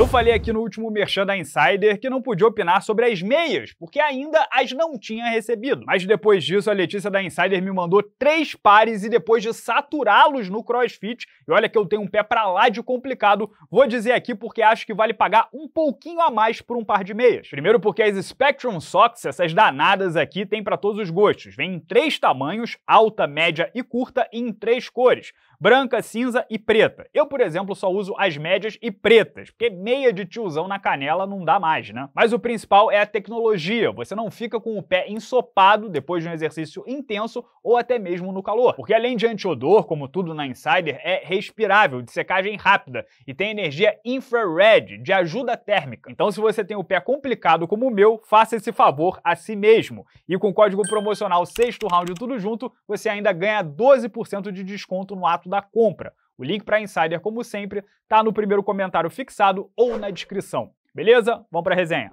Eu falei aqui no último Merchan da Insider que não podia opinar sobre as meias, porque ainda as não tinha recebido. Mas depois disso, a Letícia da Insider me mandou três pares e depois de saturá-los no CrossFit, e olha que eu tenho um pé pra lá de complicado, vou dizer aqui porque acho que vale pagar um pouquinho a mais por um par de meias. Primeiro porque as Spectrum Socks, essas danadas aqui, tem para todos os gostos. Vem em três tamanhos, alta, média e curta, e em três cores branca, cinza e preta. Eu, por exemplo, só uso as médias e pretas, porque meia de tiozão na canela não dá mais, né? Mas o principal é a tecnologia. Você não fica com o pé ensopado depois de um exercício intenso ou até mesmo no calor. Porque além de antiodor, como tudo na Insider, é respirável, de secagem rápida e tem energia infrared, de ajuda térmica. Então, se você tem o pé complicado como o meu, faça esse favor a si mesmo. E com o código promocional sexto round tudo junto, você ainda ganha 12% de desconto no ato da compra. O link para Insider, como sempre, está no primeiro comentário fixado ou na descrição. Beleza? Vamos para a resenha.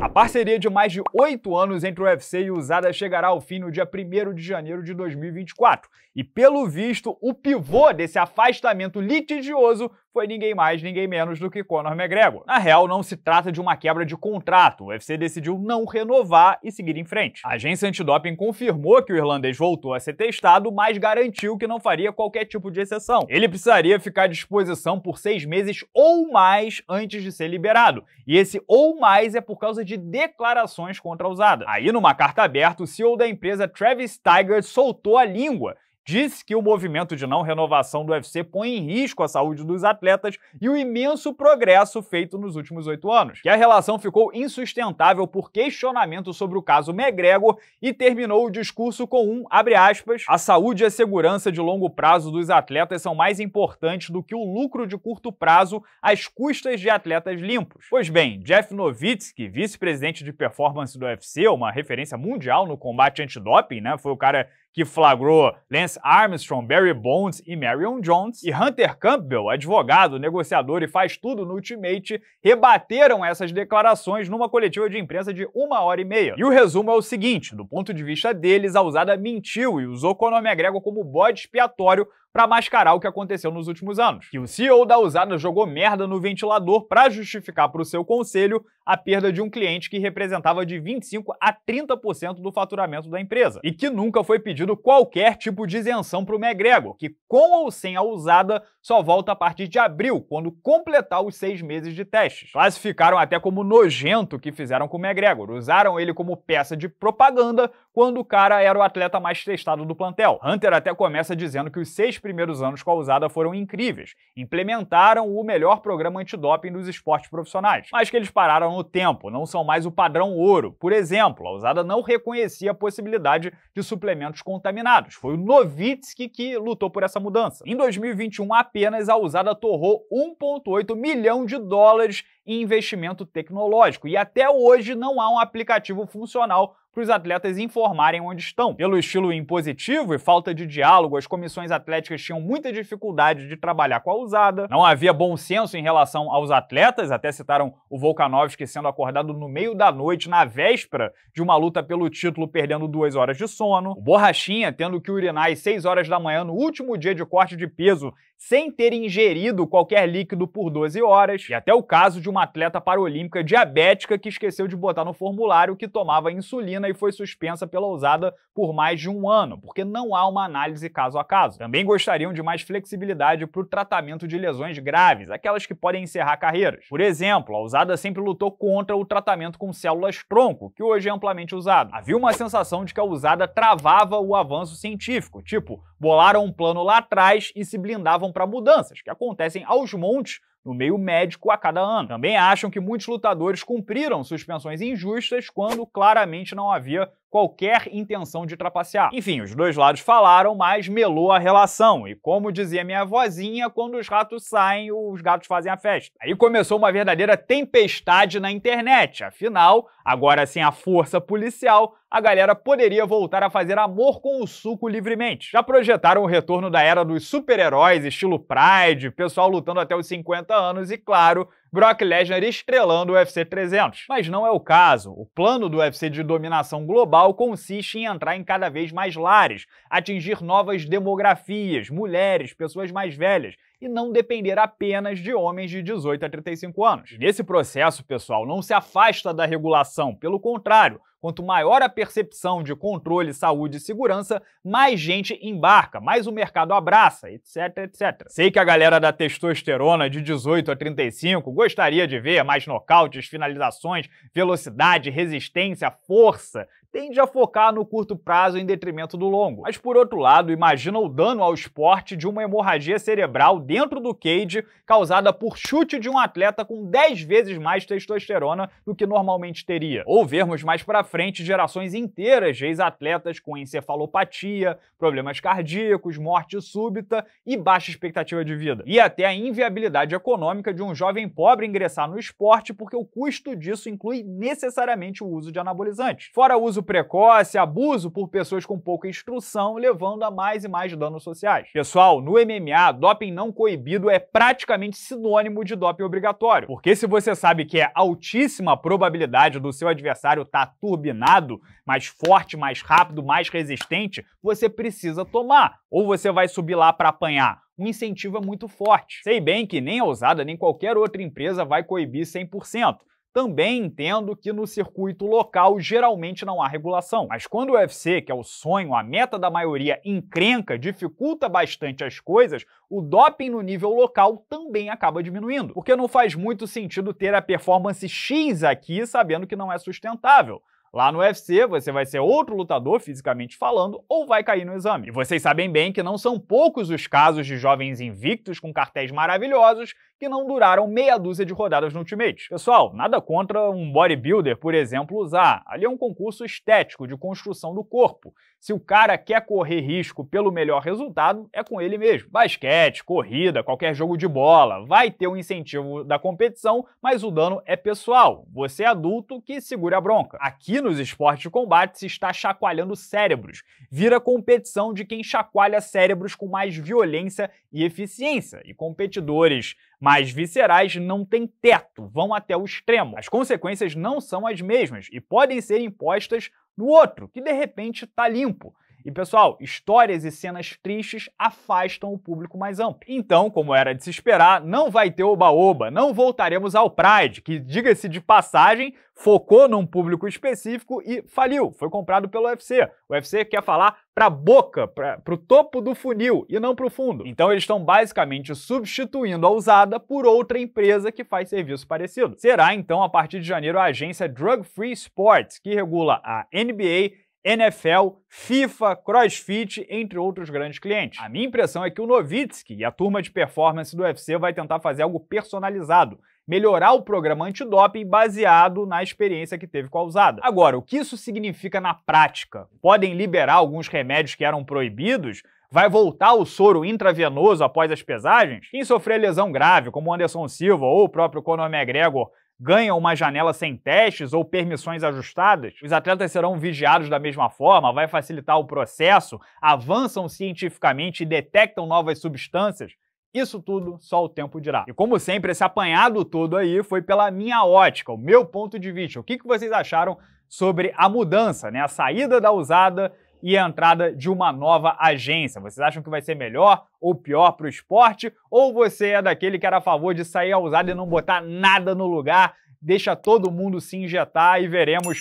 A parceria de mais de oito anos entre o UFC e o Usada chegará ao fim no dia 1 de janeiro de 2024. E, pelo visto, o pivô desse afastamento litigioso foi ninguém mais, ninguém menos do que Conor McGregor. Na real, não se trata de uma quebra de contrato. O UFC decidiu não renovar e seguir em frente. A agência antidoping confirmou que o irlandês voltou a ser testado, mas garantiu que não faria qualquer tipo de exceção. Ele precisaria ficar à disposição por seis meses ou mais antes de ser liberado. E esse ou mais é por causa de declarações contra a usada. Aí, numa carta aberta, o CEO da empresa Travis Tiger soltou a língua disse que o movimento de não renovação do UFC põe em risco a saúde dos atletas e o imenso progresso feito nos últimos oito anos. Que a relação ficou insustentável por questionamento sobre o caso McGregor e terminou o discurso com um, abre aspas, a saúde e a segurança de longo prazo dos atletas são mais importantes do que o lucro de curto prazo às custas de atletas limpos. Pois bem, Jeff Nowitzki, vice-presidente de performance do UFC, uma referência mundial no combate antidoping, né, foi o cara que flagrou Lance Armstrong, Barry Bonds e Marion Jones, e Hunter Campbell, advogado, negociador e faz tudo no Ultimate, rebateram essas declarações numa coletiva de imprensa de uma hora e meia. E o resumo é o seguinte: do ponto de vista deles, a usada mentiu e usou o nome grego como bode expiatório para mascarar o que aconteceu nos últimos anos. Que o CEO da usada jogou merda no ventilador para justificar para o seu conselho a perda de um cliente que representava de 25 a 30% do faturamento da empresa. E que nunca foi pedido qualquer tipo de isenção para o McGregor, que com ou sem a usada só volta a partir de abril, quando completar os seis meses de testes. Classificaram até como nojento o que fizeram com o McGregor, usaram ele como peça de propaganda quando o cara era o atleta mais testado do plantel. Hunter até começa dizendo que os seis primeiros anos com a usada foram incríveis. Implementaram o melhor programa antidoping dos esportes profissionais, mas que eles pararam no tempo, não são mais o padrão ouro. Por exemplo, a usada não reconhecia a possibilidade de suplementos contaminados. Foi o Novitsky que lutou por essa mudança. Em 2021, apenas a usada torrou 1,8 milhão de dólares em investimento tecnológico e até hoje não há um aplicativo funcional para os atletas informarem onde estão. Pelo estilo impositivo e falta de diálogo, as comissões atléticas tinham muita dificuldade de trabalhar com a usada, não havia bom senso em relação aos atletas, até citaram o Volkanovski sendo acordado no meio da noite, na véspera de uma luta pelo título, perdendo duas horas de sono, o Borrachinha tendo que urinar às seis horas da manhã no último dia de corte de peso sem ter ingerido qualquer líquido por 12 horas, e até o caso de uma atleta paralímpica diabética que esqueceu de botar no formulário que tomava insulina e foi suspensa pela usada por mais de um ano, porque não há uma análise caso a caso. Também gostariam de mais flexibilidade para o tratamento de lesões graves, aquelas que podem encerrar carreiras. Por exemplo, a usada sempre lutou contra o tratamento com células-tronco, que hoje é amplamente usado. Havia uma sensação de que a usada travava o avanço científico, tipo, bolaram um plano lá atrás e se blindavam para mudanças, que acontecem aos montes no meio médico a cada ano. Também acham que muitos lutadores cumpriram suspensões injustas quando claramente não havia qualquer intenção de trapacear. Enfim, os dois lados falaram, mas melou a relação. E como dizia minha vozinha, quando os ratos saem, os gatos fazem a festa. Aí começou uma verdadeira tempestade na internet. Afinal, agora sem a força policial, a galera poderia voltar a fazer amor com o suco livremente. Já projetaram o retorno da era dos super-heróis, estilo Pride, pessoal lutando até os 50 anos e, claro, Brock Lesnar estrelando o UFC 300. Mas não é o caso. O plano do UFC de dominação global consiste em entrar em cada vez mais lares, atingir novas demografias, mulheres, pessoas mais velhas e não depender apenas de homens de 18 a 35 anos. Nesse processo, pessoal, não se afasta da regulação, pelo contrário, Quanto maior a percepção de controle, saúde e segurança, mais gente embarca, mais o mercado abraça, etc, etc. Sei que a galera da testosterona de 18 a 35 gostaria de ver mais nocautes, finalizações, velocidade, resistência, força, tende a focar no curto prazo em detrimento do longo. Mas por outro lado, imagina o dano ao esporte de uma hemorragia cerebral dentro do cage causada por chute de um atleta com 10 vezes mais testosterona do que normalmente teria. Ou vermos mais para frente gerações inteiras de ex-atletas com encefalopatia, problemas cardíacos, morte súbita e baixa expectativa de vida. E até a inviabilidade econômica de um jovem pobre ingressar no esporte porque o custo disso inclui necessariamente o uso de anabolizantes. Fora o uso precoce, abuso por pessoas com pouca instrução, levando a mais e mais danos sociais. Pessoal, no MMA, doping não coibido é praticamente sinônimo de doping obrigatório, porque se você sabe que é altíssima probabilidade do seu adversário estar tá turbinado, mais forte, mais rápido, mais resistente, você precisa tomar, ou você vai subir lá para apanhar um incentivo é muito forte. Sei bem que nem a Ousada nem qualquer outra empresa vai coibir 100%, também entendo que no circuito local geralmente não há regulação, mas quando o UFC, que é o sonho, a meta da maioria, encrenca, dificulta bastante as coisas, o doping no nível local também acaba diminuindo, porque não faz muito sentido ter a performance X aqui sabendo que não é sustentável. Lá no UFC, você vai ser outro lutador fisicamente falando ou vai cair no exame. E vocês sabem bem que não são poucos os casos de jovens invictos com cartéis maravilhosos que não duraram meia dúzia de rodadas no Ultimate. Pessoal, nada contra um bodybuilder, por exemplo, usar. Ali é um concurso estético de construção do corpo. Se o cara quer correr risco pelo melhor resultado, é com ele mesmo. Basquete, corrida, qualquer jogo de bola, vai ter o um incentivo da competição, mas o dano é pessoal. Você é adulto que segura a bronca. Aqui nos esportes de combate se está chacoalhando cérebros. Vira competição de quem chacoalha cérebros com mais violência e eficiência. E competidores mas viscerais não têm teto, vão até o extremo. As consequências não são as mesmas e podem ser impostas no outro, que de repente está limpo. E pessoal, histórias e cenas tristes afastam o público mais amplo. Então, como era de se esperar, não vai ter oba-oba, não voltaremos ao Pride, que, diga-se de passagem, focou num público específico e faliu. Foi comprado pelo UFC. O UFC quer falar para boca, para o topo do funil e não para o fundo. Então eles estão basicamente substituindo a usada por outra empresa que faz serviço parecido. Será então a partir de janeiro a agência Drug Free Sports que regula a NBA NFL, FIFA, CrossFit, entre outros grandes clientes. A minha impressão é que o Novitsky e a turma de performance do UFC vai tentar fazer algo personalizado, melhorar o programa antidoping baseado na experiência que teve com a usada. Agora, o que isso significa na prática? Podem liberar alguns remédios que eram proibidos? Vai voltar o soro intravenoso após as pesagens? Quem sofrer lesão grave, como Anderson Silva ou o próprio Conor McGregor, ganham uma janela sem testes ou permissões ajustadas, os atletas serão vigiados da mesma forma, vai facilitar o processo, avançam cientificamente e detectam novas substâncias. Isso tudo só o tempo dirá. E como sempre, esse apanhado todo aí foi pela minha ótica, o meu ponto de vista. O que, vocês acharam sobre a mudança, né? a saída da usada e a entrada de uma nova agência. Vocês acham que vai ser melhor ou pior para o esporte? Ou você é daquele que era a favor de sair ousado e não botar nada no lugar? Deixa todo mundo se injetar e veremos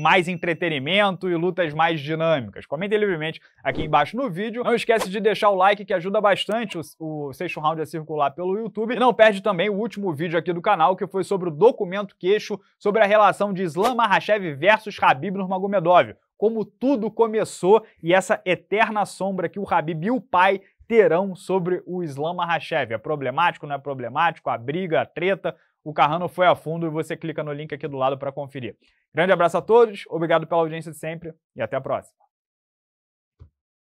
mais entretenimento e lutas mais dinâmicas. Comentem livremente aqui embaixo no vídeo. Não esquece de deixar o like que ajuda bastante o, o sexto round a circular pelo YouTube. E não perde também o último vídeo aqui do canal que foi sobre o documento queixo sobre a relação de Islam Mahashev versus Khabib Nurmagomedov como tudo começou e essa eterna sombra que o Habib e o pai terão sobre o Islam Mahashev. É problemático, não é problemático? A briga, a treta, o Carrano foi a fundo e você clica no link aqui do lado para conferir. Grande abraço a todos, obrigado pela audiência de sempre e até a próxima.